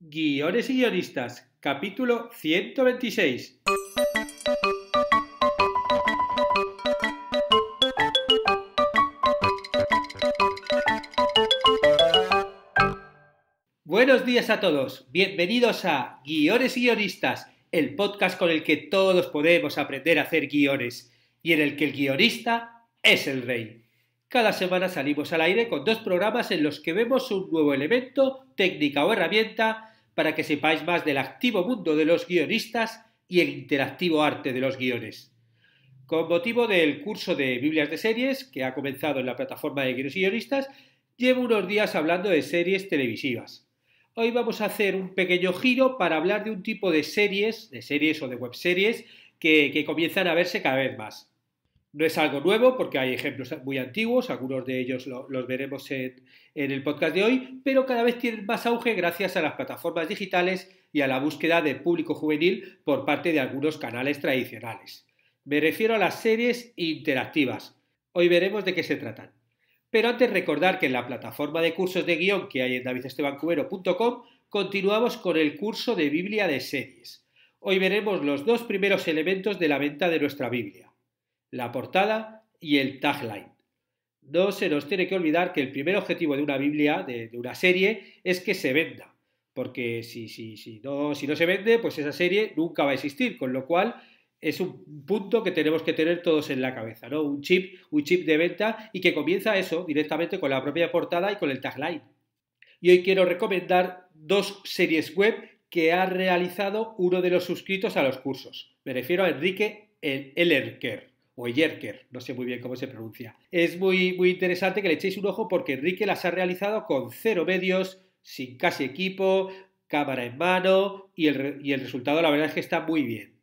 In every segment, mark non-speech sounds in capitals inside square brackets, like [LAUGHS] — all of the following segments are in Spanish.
Guiones y guionistas, capítulo 126. Buenos días a todos, bienvenidos a Guiones y guionistas, el podcast con el que todos podemos aprender a hacer guiones y en el que el guionista es el rey. Cada semana salimos al aire con dos programas en los que vemos un nuevo elemento, técnica o herramienta para que sepáis más del activo mundo de los guionistas y el interactivo arte de los guiones. Con motivo del curso de Biblias de Series, que ha comenzado en la plataforma de guiones y guionistas, llevo unos días hablando de series televisivas. Hoy vamos a hacer un pequeño giro para hablar de un tipo de series, de series o de webseries, que, que comienzan a verse cada vez más. No es algo nuevo porque hay ejemplos muy antiguos, algunos de ellos los veremos en, el podcast de hoy, pero cada vez tienen más auge gracias a las plataformas digitales y a la búsqueda de público juvenil por parte de algunos canales tradicionales. Me refiero a las series interactivas. Hoy veremos de qué se tratan. Pero antes recordar que en la plataforma de cursos de guión que hay en davidestebancubero.com continuamos con el curso de Biblia de series. Hoy veremos los dos primeros elementos de la venta de nuestra Biblia la portada y el tagline. No se nos tiene que olvidar que el primer objetivo de una Biblia, de, una serie, es que se venda, porque si, no, si no se vende, pues esa serie nunca va a existir, con lo cual es un punto que tenemos que tener todos en la cabeza, ¿no? Un chip, un chip de venta y que comienza eso directamente con la propia portada y con el tagline. Y hoy quiero recomendar dos series web que ha realizado uno de los suscritos a los cursos. Me refiero a Enrique Ellerker o Jerker, no sé muy bien cómo se pronuncia. Es muy, muy interesante que le echéis un ojo porque Enrique las ha realizado con cero medios, sin casi equipo, cámara en mano y el, y el resultado la verdad es que está muy bien.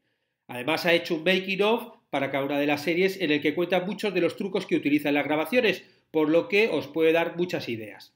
Además ha hecho un making of para cada una de las series en el que cuenta muchos de los trucos que utiliza en las grabaciones, por lo que os puede dar muchas ideas.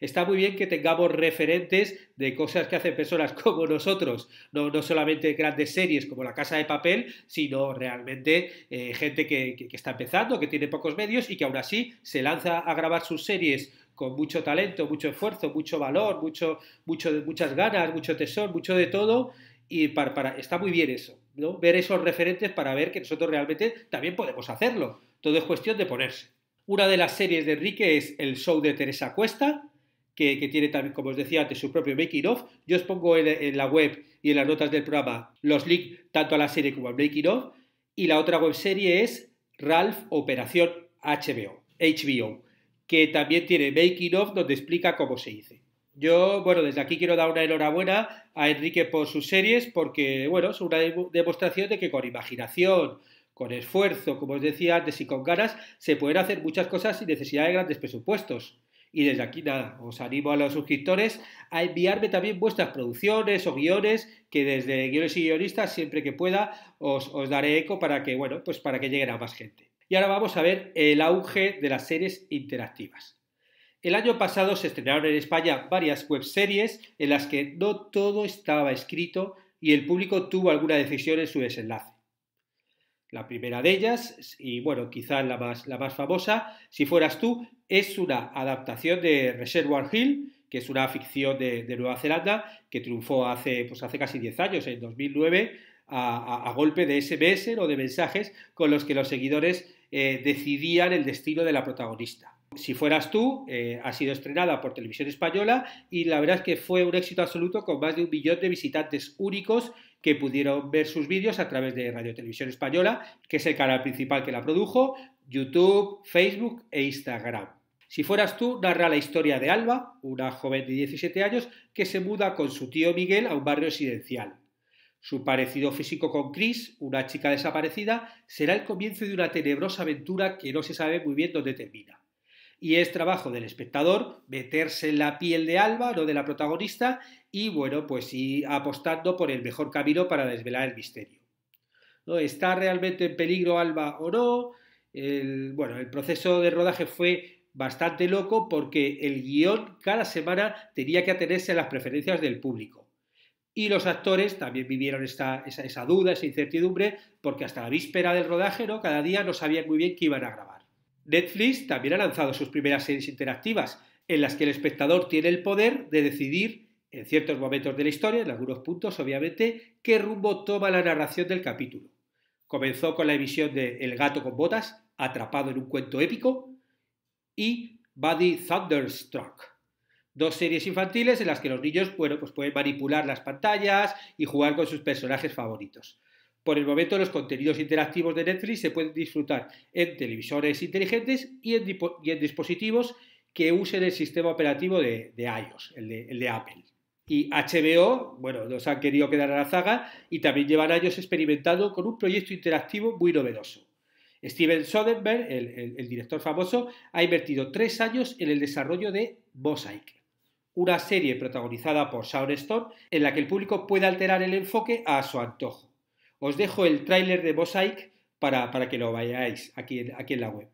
Está muy bien que tengamos referentes de cosas que hacen personas [LAUGHS] como nosotros, no, solamente grandes series como La Casa de Papel, sino realmente eh, gente que, está empezando, que tiene pocos medios y que aún así se lanza a grabar sus series con mucho talento, mucho esfuerzo, mucho valor, mucho, muchas ganas, mucho tesor mucho de todo. Y para, está muy bien eso, ¿no? Ver esos referentes para ver que nosotros realmente también podemos hacerlo. Todo es cuestión de ponerse. Una de las series de Enrique es El Show de Teresa Cuesta, que, tiene también, como os decía antes, su propio making of. Yo os pongo en, la web y en las notas del programa los links tanto a la serie como al making Off. Y la otra web serie es Ralph Operación HBO, HBO, que también tiene making off donde explica cómo se hizo. Yo, bueno, desde aquí quiero dar una enhorabuena a Enrique por sus series porque, bueno, es una demostración de que con imaginación, con esfuerzo, como os decía antes, y con ganas, se pueden hacer muchas cosas sin necesidad de grandes presupuestos. Y desde aquí, nada, os animo a los suscriptores a enviarme también vuestras producciones o guiones, que desde guiones y guionistas, siempre que pueda, os, daré eco para que, bueno, pues para que lleguen a más gente. Y ahora vamos a ver el auge de las series interactivas. El año pasado se estrenaron en España varias webseries en las que no todo estaba escrito y el público tuvo alguna decisión en su desenlace. La primera de ellas, y bueno, quizás la más, la más famosa, si fueras tú, es una adaptación de Reservoir Hill, que es una ficción de, Nueva Zelanda que triunfó hace, pues hace casi 10 años, en 2009, a, golpe de SMS o de mensajes con los que los seguidores eh, decidían el destino de la protagonista. Si fueras tú, eh, ha sido estrenada por Televisión Española y la verdad es que fue un éxito absoluto con más de un millón de visitantes únicos que pudieron ver sus vídeos a través de Radio Televisión Española, que es el canal principal que la produjo, YouTube, Facebook e Instagram. Si fueras tú, narra la historia de Alba, una joven de 17 años que se muda con su tío Miguel a un barrio residencial. Su parecido físico con Chris, una chica desaparecida, será el comienzo de una tenebrosa aventura que no se sabe muy bien dónde termina. Y es trabajo del espectador meterse en la piel de Alba, no de la protagonista, y bueno, pues ir apostando por el mejor camino para desvelar el misterio. ¿Está realmente en peligro Alba o no? bueno, el proceso de rodaje fue bastante loco porque el guión cada semana tenía que atenerse a las preferencias del público. Y los actores también vivieron esa, esa, duda, esa incertidumbre, porque hasta la víspera del rodaje, ¿no? cada día no sabían muy bien qué iban a grabar. Netflix también ha lanzado sus primeras series interactivas, en las que el espectador tiene el poder de decidir, en ciertos momentos de la historia, en algunos puntos obviamente, qué rumbo toma la narración del capítulo. Comenzó con la emisión de El gato con botas, atrapado en un cuento épico, y Buddy Thunderstruck. Dos series infantiles en las que los niños pues pueden manipular las pantallas y jugar con sus personajes favoritos. Por el momento, los contenidos interactivos de Netflix se pueden disfrutar en televisores inteligentes y en, dispositivos que usen el sistema operativo de, iOS, el de, el de Apple. Y HBO, bueno, nos han querido quedar a la zaga y también llevan años experimentando con un proyecto interactivo muy novedoso. Steven Soderbergh, el, director famoso, ha invertido tres años en el desarrollo de Mosaic, una serie protagonizada por Sean Stone en la que el público puede alterar el enfoque a su antojo. Os dejo el tráiler de Mosaic para, que lo vayáis aquí en, aquí en la web.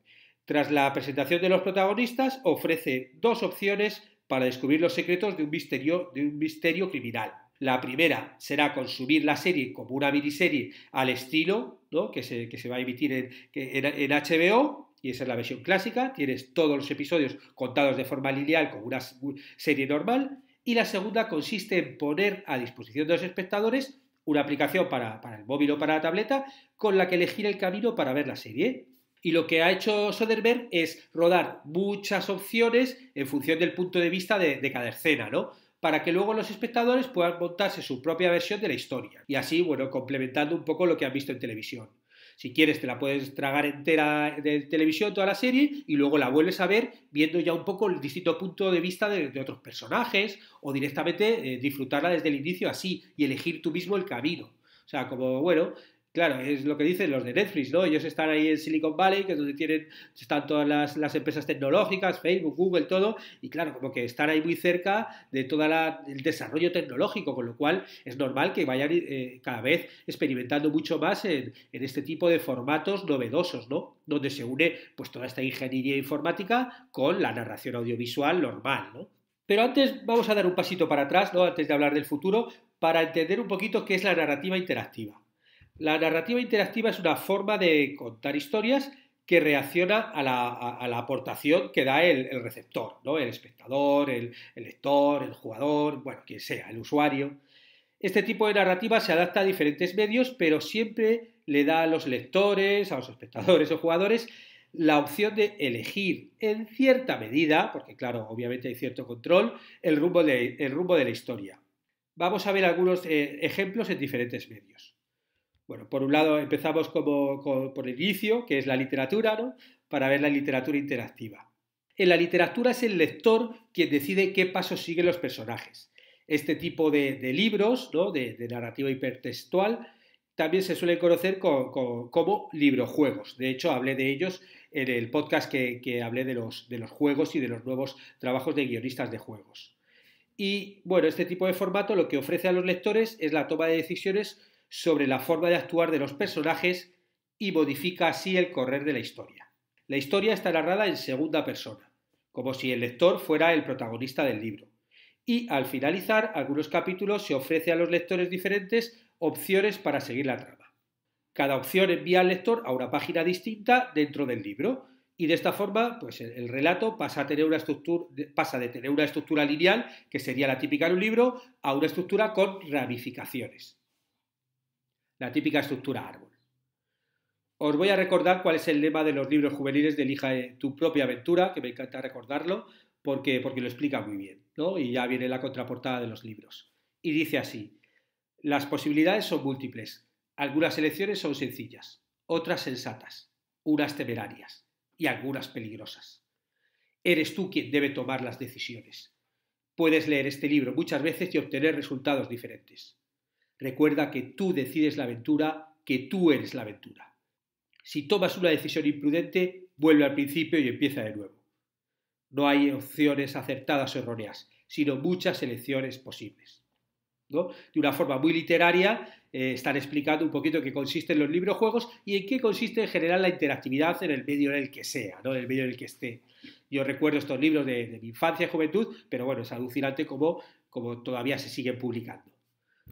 Tras la presentación de los protagonistas, ofrece dos opciones para descubrir los secretos de un misterio, de un misterio criminal. La primera será consumir la serie como una miniserie al estilo, ¿no? que, se, va a emitir en, HBO, y esa es la versión clásica, tienes todos los episodios contados de forma lineal como una serie normal, y la segunda consiste en poner a disposición de los espectadores una aplicación para, el móvil o para la tableta con la que elegir el camino para ver la serie. Y lo que ha hecho Soderbergh es rodar muchas opciones en función del punto de vista de, de cada escena, ¿no? para que luego los espectadores puedan montarse su propia versión de la historia. Y así, bueno, complementando un poco lo que han visto en televisión. Si quieres, te la puedes tragar entera de televisión, toda la serie, y luego la vuelves a ver viendo ya un poco el distinto punto de vista de, otros personajes, o directamente eh, disfrutarla desde el inicio así y elegir tú mismo el camino. O sea, como, bueno, Claro, es lo que dicen los de Netflix, ¿no? Ellos están ahí en Silicon Valley, que es donde tienen, están todas las, empresas tecnológicas, Facebook, Google, todo, y claro, como que están ahí muy cerca de todo el desarrollo tecnológico, con lo cual es normal que vayan eh, cada vez experimentando mucho más en, este tipo de formatos novedosos, ¿no? Donde se une pues toda esta ingeniería informática con la narración audiovisual normal, ¿no? Pero antes vamos a dar un pasito para atrás, ¿no? Antes de hablar del futuro, para entender un poquito qué es la narrativa interactiva. La narrativa interactiva es una forma de contar historias que reacciona a la, aportación que da el, receptor, ¿no? el espectador, el, lector, el jugador, bueno, quien sea, el usuario. Este tipo de narrativa se adapta a diferentes medios, pero siempre le da a los lectores, a los espectadores o jugadores la opción de elegir en cierta medida, porque claro, obviamente hay cierto control, el rumbo de, rumbo de la historia. Vamos a ver algunos eh, ejemplos en diferentes medios. Bueno, por un lado empezamos como, por el inicio, que es la literatura, para ver la literatura interactiva. En la literatura es el lector quien decide qué pasos siguen los personajes. Este tipo de, libros, de, narrativa hipertextual, también se suele conocer como como librojuegos. De hecho, hablé de ellos en el podcast que, hablé de los, de los juegos y de los nuevos trabajos de guionistas de juegos. Y bueno, este tipo de formato lo que ofrece a los lectores es la toma de decisiones sobre la forma de actuar de los personajes y modifica así el correr de la historia. La historia está narrada en segunda persona, como si el lector fuera el protagonista del libro. Y al finalizar algunos capítulos se ofrece a los lectores diferentes opciones para seguir la trama. Cada opción envía al lector a una página distinta dentro del libro y de esta forma pues, el relato pasa, a pasa de tener una estructura lineal, que sería la típica de un libro, a una estructura con ramificaciones la típica estructura árbol. Os voy a recordar cuál es el lema de los libros juveniles de Elija tu propia aventura, que me encanta recordarlo, porque, porque lo explica muy bien, ¿no? Y ya viene la contraportada de los libros. Y dice así, las posibilidades son múltiples, algunas elecciones son sencillas, otras sensatas, unas temerarias y algunas peligrosas. Eres tú quien debe tomar las decisiones. Puedes leer este libro muchas veces y obtener resultados diferentes. Recuerda que tú decides la aventura, que tú eres la aventura. Si tomas una decisión imprudente, vuelve al principio y empieza de nuevo. No hay opciones acertadas o erróneas, sino muchas elecciones posibles. ¿no? De una forma muy literaria, eh, están explicando un poquito qué consisten los libros-juegos y en qué consiste en general la interactividad en el medio en el que sea, ¿no? en el medio en el que esté. Yo recuerdo estos libros de, mi infancia y juventud, pero bueno, es alucinante como, como todavía se siguen publicando.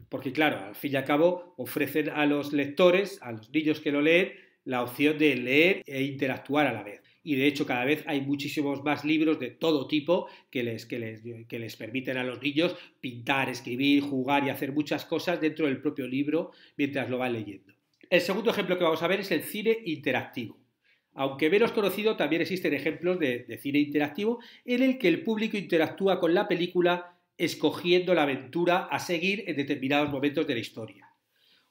Porque claro, al fin y al cabo ofrecen a los lectores, a los niños que lo leen, la opción de leer e interactuar a la vez. Y de hecho cada vez hay muchísimos más libros de todo tipo que les, permiten a los niños pintar, escribir, jugar y hacer muchas cosas dentro del propio libro mientras lo van leyendo. El segundo ejemplo que vamos a ver es el cine interactivo. Aunque menos conocido, también existen ejemplos de, de cine interactivo en el que el público interactúa con la película escogiendo la aventura a seguir en determinados momentos de la historia.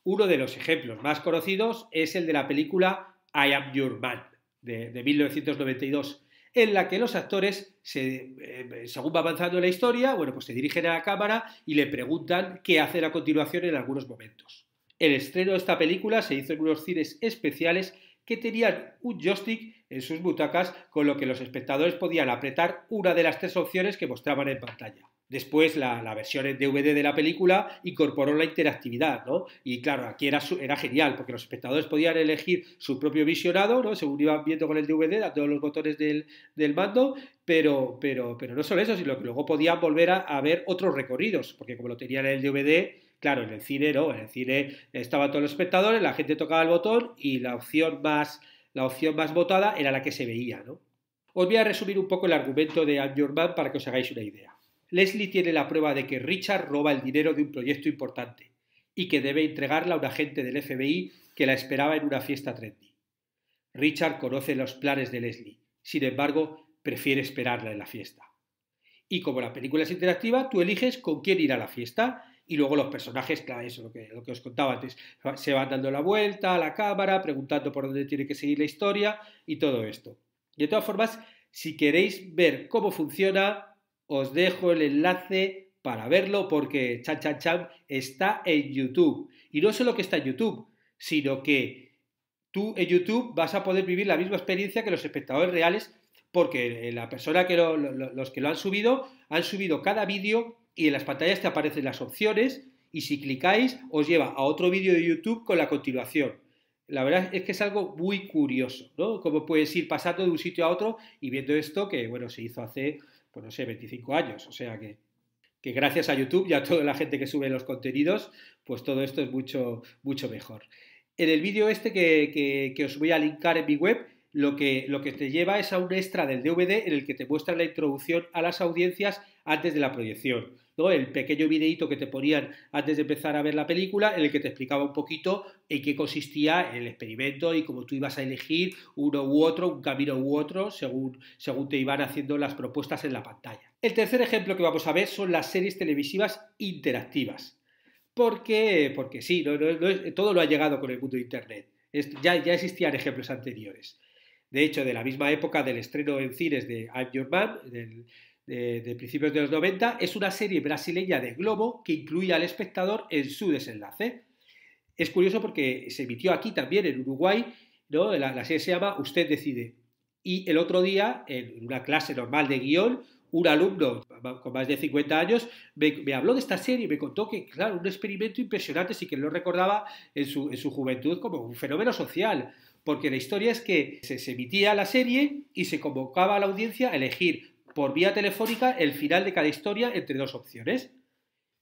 Uno de los ejemplos más conocidos es el de la película I Am Your Man, de, 1992, en la que los actores, eh, según va avanzando la historia, pues se dirigen a la cámara y le preguntan qué hacer a continuación en algunos momentos. El estreno de esta película se hizo en unos cines especiales que tenían un joystick en sus butacas con lo que los espectadores podían apretar una de las tres opciones que mostraban en pantalla. Después la, versión en DVD de la película incorporó la interactividad, ¿no? Y claro, aquí era, genial, porque los espectadores podían elegir su propio visionado, ¿no? Según iban viendo con el DVD, a todos los botones del, mando, pero, pero, pero no solo eso, sino que luego podían volver a, ver otros recorridos, porque como lo tenían en el DVD, claro, en el cine no, en el cine estaban todos los espectadores, la gente tocaba el botón y la opción más, la opción más votada era la que se veía, ¿no? Os voy a resumir un poco el argumento de Anne Man para que os hagáis una idea. Leslie tiene la prueba de que Richard roba el dinero de un proyecto importante y que debe entregarla a un agente del FBI que la esperaba en una fiesta trendy. Richard conoce los planes de Leslie, sin embargo, prefiere esperarla en la fiesta. Y como la película es interactiva, tú eliges con quién ir a la fiesta y luego los personajes, claro, eso lo lo que os contaba antes, se van dando la vuelta a la cámara, preguntando por dónde tiene que seguir la historia y todo esto. De todas formas, si queréis ver cómo funciona, os dejo el enlace para verlo porque Cha Cha está en YouTube. Y no solo que está en YouTube, sino que tú en YouTube vas a poder vivir la misma experiencia que los espectadores reales porque la persona que los que lo han subido han subido cada vídeo y en las pantallas te aparecen las opciones y si clicáis os lleva a otro vídeo de YouTube con la continuación. La verdad es que es algo muy curioso, ¿no? Cómo puedes ir pasando de un sitio a otro y viendo esto que, bueno, se hizo hace pues no sé, 25 años. O sea que, gracias a YouTube y a toda la gente que sube los contenidos, pues todo esto es mucho, mucho mejor. En el vídeo este que os voy a linkar en mi web, lo que, te lleva es a un extra del DVD en el que te muestra la introducción a las audiencias antes de la proyección. El pequeño videíto que te ponían antes de empezar a ver la película, en el que te explicaba un poquito en qué consistía el experimento y cómo tú ibas a elegir uno u otro, un camino u otro, según, te iban haciendo las propuestas en la pantalla. El tercer ejemplo que vamos a ver son las series televisivas interactivas. Porque, porque sí, todo lo ha llegado con el mundo de Internet. ya existían ejemplos anteriores de hecho de la misma época del estreno en cines de I'm Your Man, de, principios de los 90, es una serie brasileña de Globo que incluía al espectador en su desenlace. Es curioso porque se emitió aquí también, en Uruguay, ¿no? la, serie se llama Usted decide. Y el otro día, en una clase normal de guión, un alumno con más de 50 años me, habló de esta serie y me contó que, claro, un experimento impresionante, sí que lo recordaba en su juventud como un fenómeno social porque la historia es que se, emitía la serie y se convocaba a la audiencia a elegir por vía telefónica el final de cada historia entre dos opciones.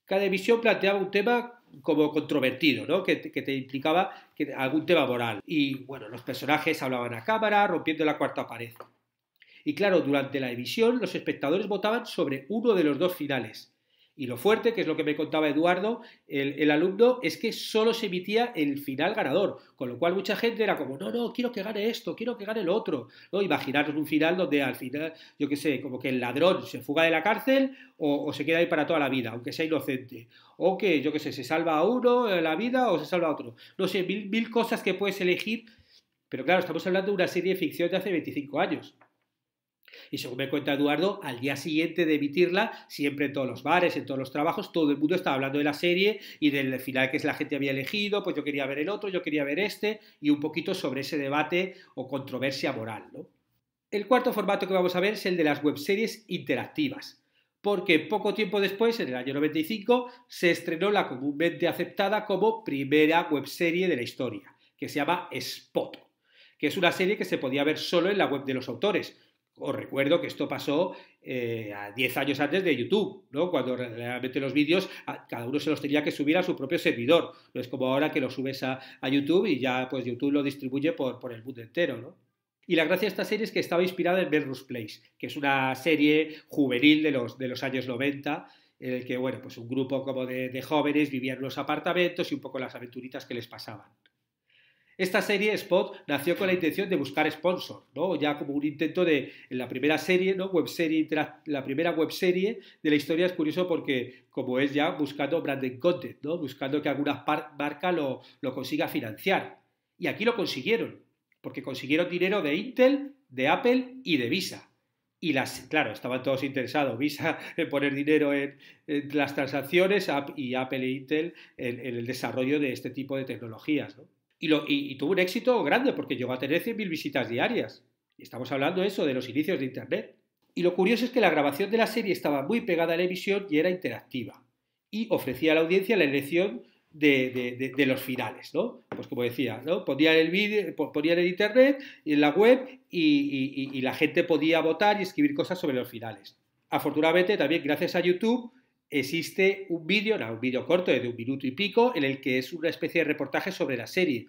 Cada emisión planteaba un tema como controvertido, ¿no? que, te implicaba que, algún tema moral. Y bueno, los personajes hablaban a cámara, rompiendo la cuarta pared. Y claro, durante la emisión los espectadores votaban sobre uno de los dos finales. Y lo fuerte, que es lo que me contaba Eduardo, el, alumno, es que solo se emitía el final ganador, con lo cual mucha gente era como, no, no, quiero que gane esto, quiero que gane el otro. Imaginaros un final donde al final, yo qué sé, como que el ladrón se fuga de la cárcel o, se queda ahí para toda la vida, aunque sea inocente. O que, yo qué sé, se salva a uno la vida o se salva a otro. No sé, mil, mil cosas que puedes elegir, pero claro, estamos hablando de una serie de ficción de hace 25 años. Y según me cuenta Eduardo, al día siguiente de emitirla, siempre en todos los bares, en todos los trabajos, todo el mundo estaba hablando de la serie y del final que la gente había elegido, pues yo quería ver el otro, yo quería ver este, y un poquito sobre ese debate o controversia moral. ¿no? El cuarto formato que vamos a ver es el de las webseries interactivas porque poco tiempo después, en el año 95, se estrenó la comúnmente aceptada como primera webserie de la historia, que se llama Spot, que es una serie que se podía ver solo en la web de los autores, os recuerdo que esto pasó eh, a 10 años antes de YouTube, Cuando realmente los vídeos ah, cada uno se los tenía que subir a su propio servidor. No es como ahora que lo subes a, YouTube y ya pues YouTube lo distribuye por, por el mundo entero, Y la gracia de esta serie es que estaba inspirada en Melrose Place, que es una serie juvenil de los, de los años 90 en el que, bueno, pues un grupo como de, de jóvenes vivían en los apartamentos y un poco las aventuritas que les pasaban. Esta serie, Spot, nació con la intención de buscar sponsor, ¿no? Ya como un intento de, en la primera serie, ¿no? Web serie, la primera web serie de la historia es curioso porque, como es ya, buscando branding content, ¿no? Buscando que alguna marca lo, consiga financiar. Y aquí lo consiguieron, porque consiguieron dinero de Intel, de Apple y de Visa. Y las, claro, estaban todos interesados, Visa [LAUGHS] en poner dinero en, las transacciones y Apple e Intel en, en, el desarrollo de este tipo de tecnologías. ¿no? y, tuvo un éxito grande porque llegó a tener 100.000 visitas diarias. Y estamos hablando eso de los inicios de Internet. Y lo curioso es que la grabación de la serie estaba muy pegada a la emisión y era interactiva. Y ofrecía a la audiencia la elección de, los finales, ¿no? Pues como decía, ¿no? Ponían el vídeo, en internet, en la web, y la gente podía votar y escribir cosas sobre los finales. Afortunadamente, también gracias a YouTube, existe un vídeo, un vídeo corto de un minuto y pico, en el que es una especie de reportaje sobre la serie.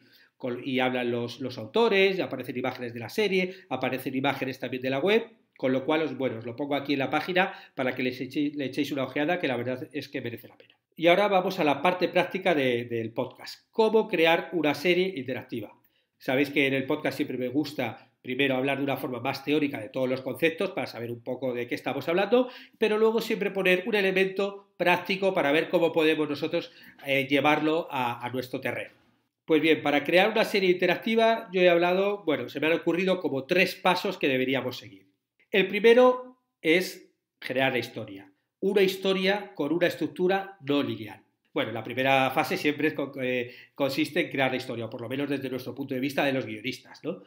y hablan los, los, autores, aparecen imágenes de la serie, aparecen imágenes también de la web, con lo cual os, bueno, os lo pongo aquí en la página para que le echéis una ojeada, que la verdad es que merece la pena. Y ahora vamos a la parte práctica del podcast, cómo crear una serie interactiva. Sabéis que en el podcast siempre me gusta primero hablar de una forma más teórica de todos los conceptos para saber un poco de qué estamos hablando, pero luego siempre poner un elemento práctico para ver cómo podemos nosotros eh, llevarlo a, nuestro terreno. Pues bien, para crear una serie interactiva yo he hablado, bueno, se me han ocurrido como tres pasos que deberíamos seguir. El primero es crear la historia, una historia con una estructura no lineal. Bueno, la primera fase siempre eh, consiste en crear la historia, por lo menos desde nuestro punto de vista de los guionistas, ¿no?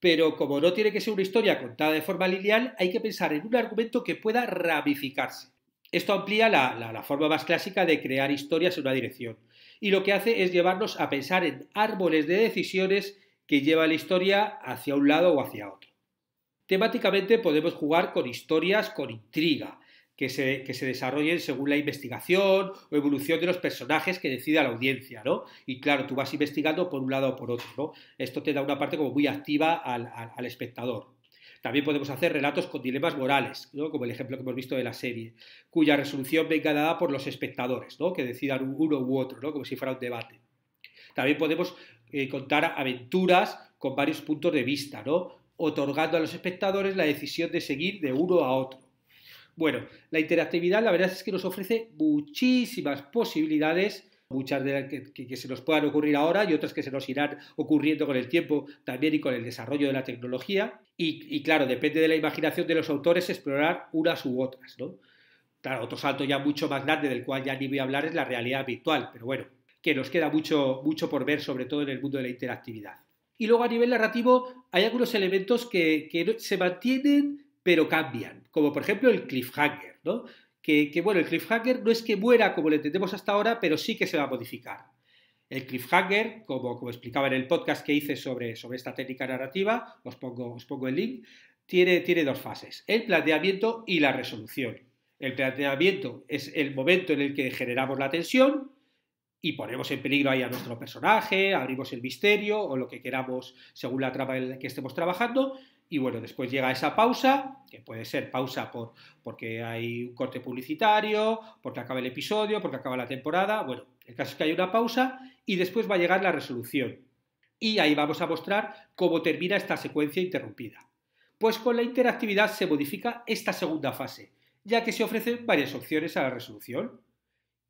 pero como no tiene que ser una historia contada de forma lineal, hay que pensar en un argumento que pueda ramificarse. Esto amplía la, forma más clásica de crear historias en una dirección, y lo que hace es llevarnos a pensar en árboles de decisiones que lleva la historia hacia un lado o hacia otro. Temáticamente podemos jugar con historias con intriga, que se, desarrollen según la investigación o evolución de los personajes que decida la audiencia, ¿no? Y claro, tú vas investigando por un lado o por otro, ¿no? Esto te da una parte como muy activa al, espectador. También podemos hacer relatos con dilemas morales, como el ejemplo que hemos visto de la serie, cuya resolución venga dada por los espectadores, ¿no? que decidan uno u otro, como si fuera un debate. También podemos eh, contar aventuras con varios puntos de vista, ¿no? otorgando a los espectadores la decisión de seguir de uno a otro. Bueno, la interactividad la verdad es que nos ofrece muchísimas posibilidades muchas de las que, se nos puedan ocurrir ahora y otras que se nos irán ocurriendo con el tiempo también y con el desarrollo de la tecnología. Y, claro, depende de la imaginación de los autores explorar unas u otras, ¿no? Claro, otro salto ya mucho más grande del cual ya ni voy a hablar es la realidad virtual, pero bueno, que nos queda mucho, mucho por ver, sobre todo en el mundo de la interactividad. Y luego a nivel narrativo hay algunos elementos que se mantienen pero cambian como por ejemplo el cliffhanger, ¿no? Que, bueno, el cliffhanger no es que muera como lo entendemos hasta ahora, pero sí que se va a modificar. El cliffhanger, como, como explicaba en el podcast que hice sobre, sobre esta técnica narrativa, os pongo, os el link, tiene, tiene dos fases, el planteamiento y la resolución. El planteamiento es el momento en el que generamos la tensión y ponemos en peligro ahí a nuestro personaje, abrimos el misterio o lo que queramos según la trama en la que estemos trabajando, y bueno, después llega esa pausa, que puede ser pausa por, porque hay un corte publicitario, porque acaba el episodio, porque acaba la temporada. Bueno, el caso es que hay una pausa y después va a llegar la resolución. Y ahí vamos a mostrar cómo termina esta secuencia interrumpida. Pues con la interactividad se modifica esta segunda fase, ya que se ofrecen varias opciones a la resolución.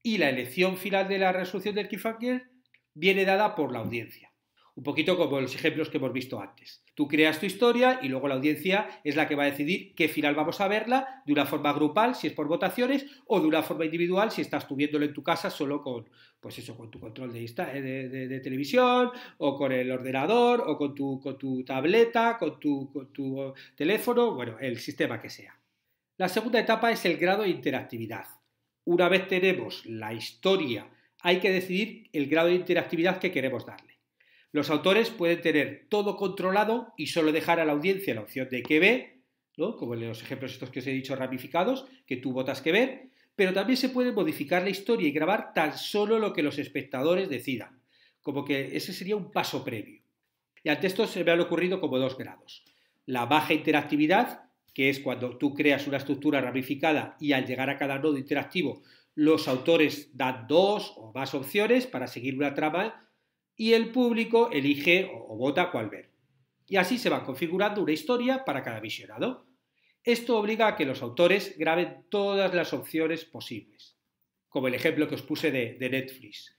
Y la elección final de la resolución del cliffhanger viene dada por la audiencia. Un poquito como los ejemplos que hemos visto antes. Tú creas tu historia y luego la audiencia es la que va a decidir qué final vamos a verla, de una forma grupal, si es por votaciones, o de una forma individual, si estás tú en tu casa solo con, pues eso, con tu control de, eh, televisión, o con el ordenador, o con tu, tableta, con tu teléfono, bueno, el sistema que sea. La segunda etapa es el grado de interactividad. Una vez tenemos la historia, hay que decidir el grado de interactividad que queremos darle. Los autores pueden tener todo controlado y solo dejar a la audiencia la opción de que ve, ¿no? como en los ejemplos estos que os he dicho ramificados, que tú votas que ver, pero también se puede modificar la historia y grabar tan solo lo que los espectadores decidan, como que ese sería un paso previo. Y ante esto se me han ocurrido como dos grados. La baja interactividad, que es cuando tú creas una estructura ramificada y al llegar a cada nodo interactivo los autores dan dos o más opciones para seguir una trama y el público elige o vota cuál ver. Y así se va configurando una historia para cada visionado. Esto obliga a que los autores graben todas las opciones posibles, como el ejemplo que os puse de, Netflix.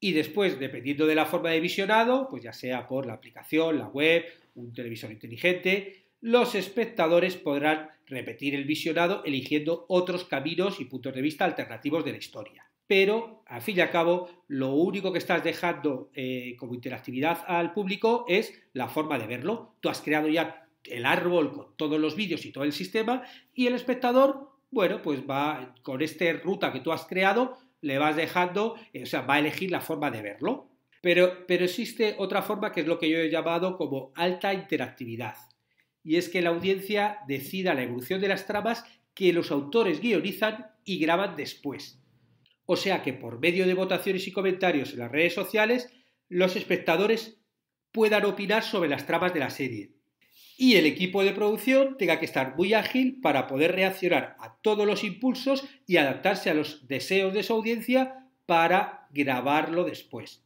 Y después, dependiendo de la forma de visionado, pues ya sea por la aplicación, la web, un televisor inteligente, los espectadores podrán repetir el visionado eligiendo otros caminos y puntos de vista alternativos de la historia pero al fin y al cabo lo único que estás dejando eh, como interactividad al público es la forma de verlo. Tú has creado ya el árbol con todos los vídeos y todo el sistema y el espectador, bueno, pues va con esta ruta que tú has creado, le vas dejando, eh, o sea, va a elegir la forma de verlo. Pero, pero existe otra forma que es lo que yo he llamado como alta interactividad. Y es que la audiencia decida la evolución de las tramas que los autores guionizan y graban después. O sea que por medio de votaciones y comentarios en las redes sociales, los espectadores puedan opinar sobre las tramas de la serie. Y el equipo de producción tenga que estar muy ágil para poder reaccionar a todos los impulsos y adaptarse a los deseos de su audiencia para grabarlo después.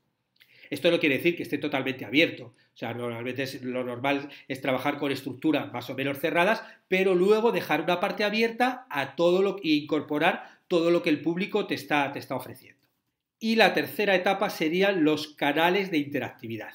Esto no quiere decir que esté totalmente abierto. O sea, normalmente lo normal es trabajar con estructuras más o menos cerradas, pero luego dejar una parte abierta a todo lo que incorporar todo lo que el público te está, te está ofreciendo. Y la tercera etapa serían los canales de interactividad.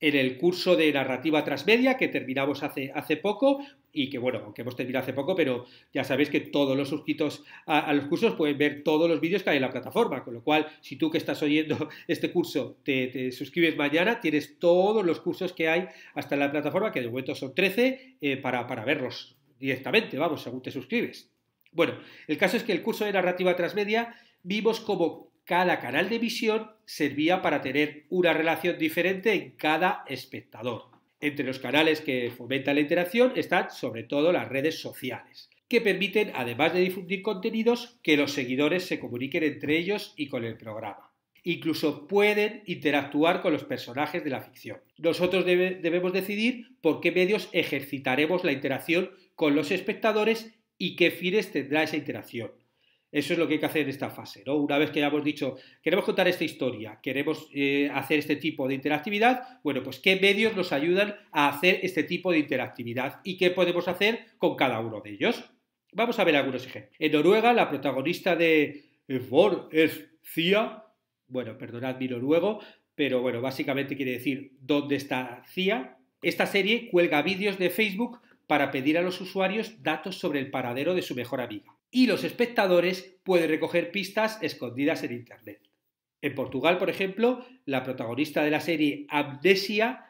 En el curso de narrativa transmedia que terminamos hace, hace poco, y que bueno, aunque hemos terminado hace poco, pero ya sabéis que todos los suscritos a, los cursos pueden ver todos los vídeos que hay en la plataforma, con lo cual, si tú que estás oyendo [LAUGHS] este curso te, suscribes mañana, tienes todos los cursos que hay hasta en la plataforma, que de momento son 13, eh, para, para verlos directamente, vamos, según te suscribes. Bueno, el caso es que el curso de narrativa transmedia vimos cómo cada canal de visión servía para tener una relación diferente en cada espectador. Entre los canales que fomentan la interacción están sobre todo las redes sociales, que permiten, además de difundir contenidos, que los seguidores se comuniquen entre ellos y con el programa incluso pueden interactuar con los personajes de la ficción. Nosotros debemos decidir por qué medios ejercitaremos la interacción con los espectadores y qué fines tendrá esa interacción. Eso es lo que hay que hacer en esta fase. Una vez que hemos dicho, queremos contar esta historia, queremos eh, hacer este tipo de interactividad, bueno, pues qué medios nos ayudan a hacer este tipo de interactividad y qué podemos hacer con cada uno de ellos. Vamos a ver algunos ejemplos. En Noruega, la protagonista de Vor es CIA, bueno, perdonad mi noruego, pero bueno, básicamente quiere decir dónde está CIA. Esta serie cuelga vídeos de Facebook para pedir a los usuarios datos sobre el paradero de su mejor amiga. Y los espectadores pueden recoger pistas escondidas en Internet. En Portugal, por ejemplo, la protagonista de la serie Abdesia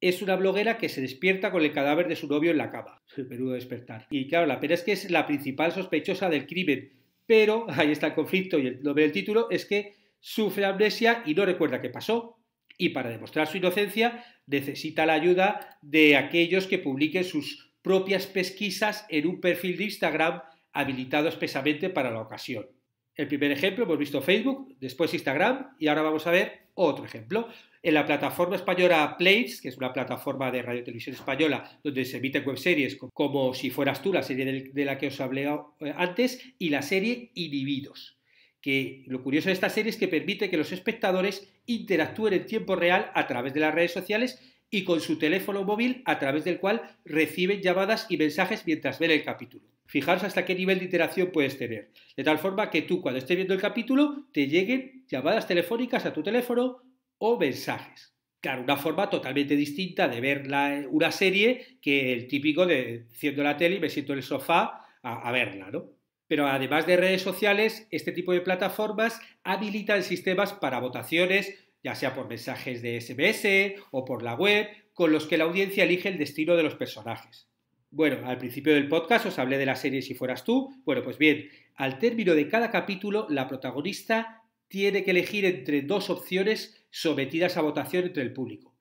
es una bloguera que se despierta con el cadáver de su novio en la cama. Menudo despertar. Y claro, la pena es que es la principal sospechosa del crimen, pero ahí está el conflicto y el nombre del título es que sufre amnesia y no recuerda qué pasó. Y para demostrar su inocencia necesita la ayuda de aquellos que publiquen sus propias pesquisas en un perfil de Instagram habilitado expresamente para la ocasión. El primer ejemplo hemos visto Facebook, después Instagram y ahora vamos a ver otro ejemplo. En la plataforma española Plates, que es una plataforma de radio televisión española donde se emiten webseries como Si fueras tú, la serie de la que os hablé eh, antes, y la serie Inhibidos, que lo curioso de esta serie es que permite que los espectadores interactúen en tiempo real a través de las redes sociales y con su teléfono móvil a través del cual reciben llamadas y mensajes mientras ven el capítulo. Fijaros hasta qué nivel de interacción puedes tener. De tal forma que tú cuando estés viendo el capítulo te lleguen llamadas telefónicas a tu teléfono o mensajes. Claro, una forma totalmente distinta de ver una serie que el típico de enciendo la tele y me siento en el sofá a, a verla, ¿no? Pero además de redes sociales, este tipo de plataformas habilitan sistemas para votaciones, ya sea por mensajes de SMS o por la web, con los que la audiencia elige el destino de los personajes. Bueno, al principio del podcast os hablé de la serie Si fueras tú. Bueno, pues bien, al término de cada capítulo, la protagonista tiene que elegir entre dos opciones sometidas a votación entre el público.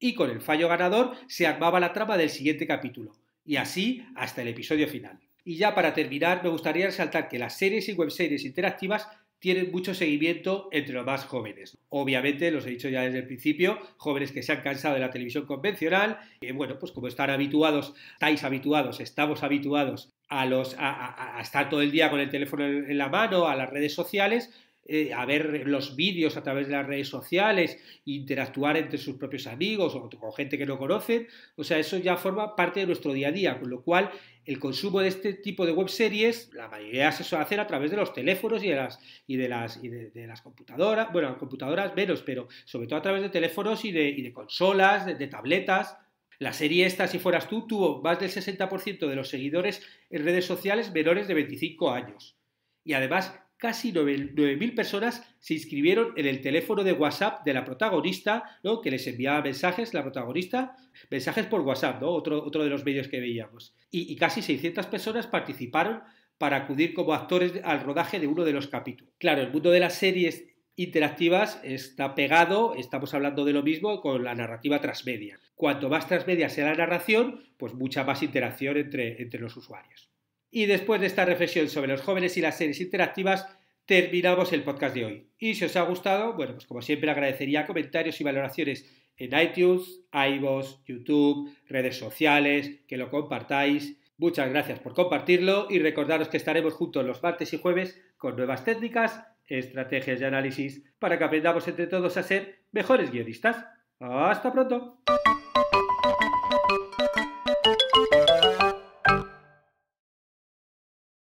Y con el fallo ganador se armaba la trama del siguiente capítulo, y así hasta el episodio final. Y ya para terminar, me gustaría resaltar que las series y webseries interactivas tienen mucho seguimiento entre los más jóvenes. Obviamente, los he dicho ya desde el principio, jóvenes que se han cansado de la televisión convencional, que bueno, pues como están habituados, estáis habituados, estamos habituados a, los, a, estar todo el día con el teléfono en la mano, a las redes sociales, eh, a ver los vídeos a través de las redes sociales, interactuar entre sus propios amigos o con gente que no conocen, o sea, eso ya forma parte de nuestro día a día, con lo cual el consumo de este tipo de web series, la mayoría se suele hacer a través de los teléfonos y de las, y de las, y de, las computadoras, bueno, computadoras menos, pero sobre todo a través de teléfonos y de, consolas, de tabletas, la serie esta, si fueras tú, tuvo más del 60% de los seguidores en redes sociales menores de 25 años. Y además casi 9.000 personas se inscribieron en el teléfono de WhatsApp de la protagonista, ¿no? que les enviaba mensajes, la protagonista, mensajes por WhatsApp, ¿no? otro, otro de los medios que veíamos. Y, casi 600 personas participaron para acudir como actores al rodaje de uno de los capítulos. Claro, el mundo de las series interactivas está pegado, estamos hablando de lo mismo con la narrativa transmedia. Cuanto más transmedia sea la narración, pues mucha más interacción entre, entre los usuarios. Y después de esta reflexión sobre los jóvenes y las series interactivas, terminamos el podcast de hoy. Y si os ha gustado, bueno, pues como siempre agradecería comentarios y valoraciones en iTunes, iVoox, YouTube, redes sociales, que lo compartáis. Muchas gracias por compartirlo y recordaros que estaremos juntos los martes y jueves con nuevas técnicas, estrategias y análisis para que aprendamos entre todos a ser mejores guionistas. ¡Hasta pronto!